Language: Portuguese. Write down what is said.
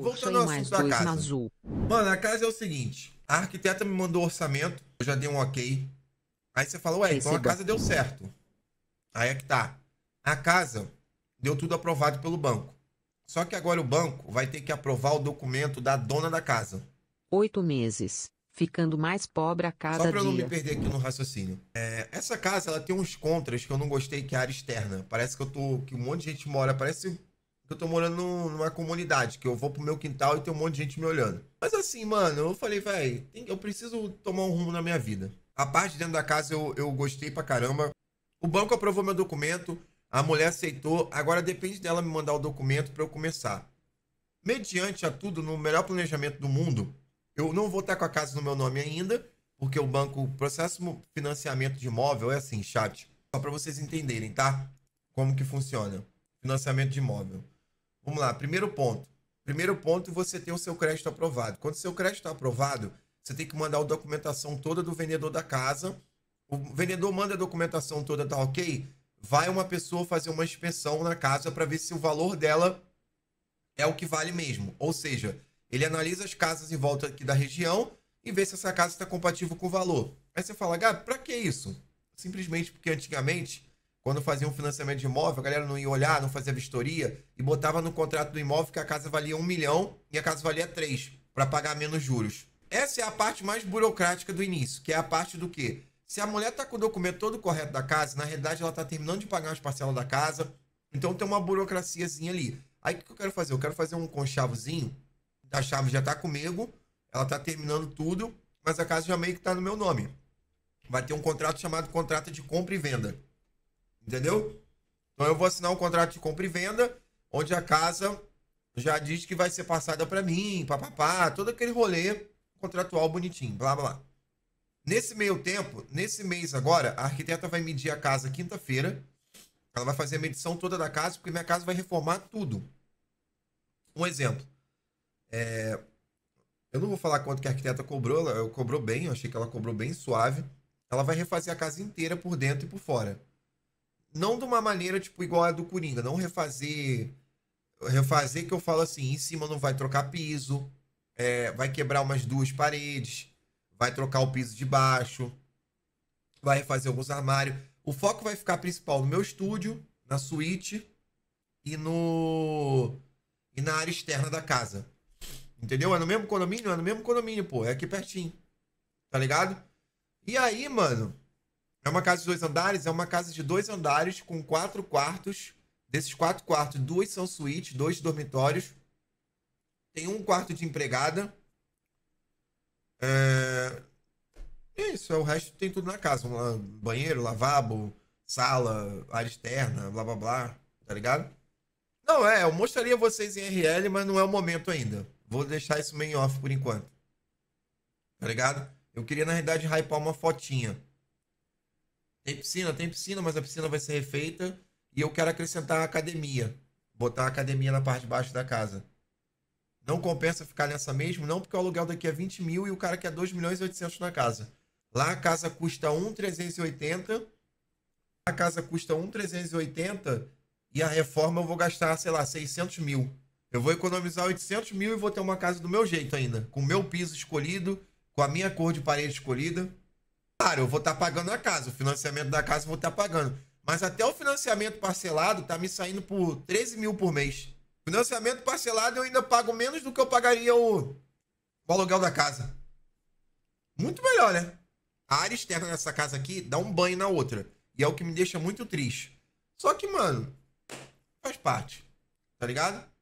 roxa Voltando ao assunto da casa. azul. Mano, a casa é o seguinte: a arquiteta me mandou o orçamento, eu já dei um ok. Aí você falou, ué, Esse então a casa deu certo. Aí é que tá. A casa deu tudo aprovado pelo banco. Só que agora o banco vai ter que aprovar o documento da dona da casa. Oito meses, ficando mais pobre a cada dia. Só pra dia. não me perder aqui no raciocínio. É, essa casa, ela tem uns contras que eu não gostei, que é a área externa. Parece que eu tô... que um monte de gente mora, parece eu tô morando numa comunidade, que eu vou pro meu quintal e tem um monte de gente me olhando. Mas assim, mano, eu falei, velho, eu preciso tomar um rumo na minha vida. A parte dentro da casa eu, eu gostei pra caramba. O banco aprovou meu documento, a mulher aceitou, agora depende dela me mandar o documento para eu começar. Mediante a tudo, no melhor planejamento do mundo, eu não vou estar com a casa no meu nome ainda, porque o banco, o processo de financiamento de imóvel é assim, chat. Só para vocês entenderem, tá? Como que funciona financiamento de imóvel. Vamos lá, primeiro ponto. Primeiro ponto, você tem o seu crédito aprovado. Quando o seu crédito está aprovado, você tem que mandar a documentação toda do vendedor da casa. O vendedor manda a documentação toda, tá ok? Vai uma pessoa fazer uma inspeção na casa para ver se o valor dela é o que vale mesmo. Ou seja, ele analisa as casas em volta aqui da região e vê se essa casa está compatível com o valor. Aí você fala, Gabi, para que isso? Simplesmente porque antigamente quando fazia um financiamento de imóvel, a galera não ia olhar, não fazia vistoria e botava no contrato do imóvel que a casa valia um milhão e a casa valia três para pagar menos juros. Essa é a parte mais burocrática do início, que é a parte do quê? Se a mulher está com o documento todo correto da casa, na realidade ela está terminando de pagar as parcelas da casa, então tem uma burocraciazinha ali. Aí o que eu quero fazer? Eu quero fazer um conchavozinho, a chave já está comigo, ela está terminando tudo, mas a casa já meio que está no meu nome. Vai ter um contrato chamado contrato de compra e venda Entendeu? Então eu vou assinar um contrato de compra e venda, onde a casa já diz que vai ser passada para mim, papapá, todo aquele rolê contratual bonitinho, blá blá. Nesse meio tempo, nesse mês agora, a arquiteta vai medir a casa quinta-feira. Ela vai fazer a medição toda da casa, porque minha casa vai reformar tudo. Um exemplo. É... Eu não vou falar quanto que a arquiteta cobrou, ela eu cobrou bem, eu achei que ela cobrou bem suave. Ela vai refazer a casa inteira por dentro e por fora não de uma maneira tipo igual a do Coringa, não refazer refazer que eu falo assim, em cima não vai trocar piso, é, vai quebrar umas duas paredes, vai trocar o piso de baixo, vai refazer alguns armários. O foco vai ficar principal no meu estúdio, na suíte e no e na área externa da casa. Entendeu? É no mesmo condomínio, é no mesmo condomínio, pô, é aqui pertinho. Tá ligado? E aí, mano, é uma casa de dois andares? É uma casa de dois andares com quatro quartos. Desses quatro quartos, duas são suítes, dois dormitórios. Tem um quarto de empregada. É... é isso, é o resto tem tudo na casa. Um banheiro, lavabo, sala, área externa, blá blá blá. Tá ligado? Não, é, eu mostraria vocês em RL, mas não é o momento ainda. Vou deixar isso meio off por enquanto. Tá ligado? Eu queria, na realidade, hypar uma fotinha. Tem piscina? Tem piscina, mas a piscina vai ser refeita e eu quero acrescentar a academia. Botar a academia na parte de baixo da casa. Não compensa ficar nessa mesmo, não, porque o aluguel daqui é 20 mil e o cara quer 2 milhões e 800 na casa. Lá a casa custa 1,380. A casa custa 1,380 e a reforma eu vou gastar, sei lá, 600 mil. Eu vou economizar 800 mil e vou ter uma casa do meu jeito ainda, com o meu piso escolhido, com a minha cor de parede escolhida. Claro, eu vou estar tá pagando a casa, o financiamento da casa eu vou estar tá pagando. Mas até o financiamento parcelado tá me saindo por 13 mil por mês. Financiamento parcelado eu ainda pago menos do que eu pagaria o, o aluguel da casa. Muito melhor, né? A área externa dessa casa aqui dá um banho na outra. E é o que me deixa muito triste. Só que, mano, faz parte. Tá ligado?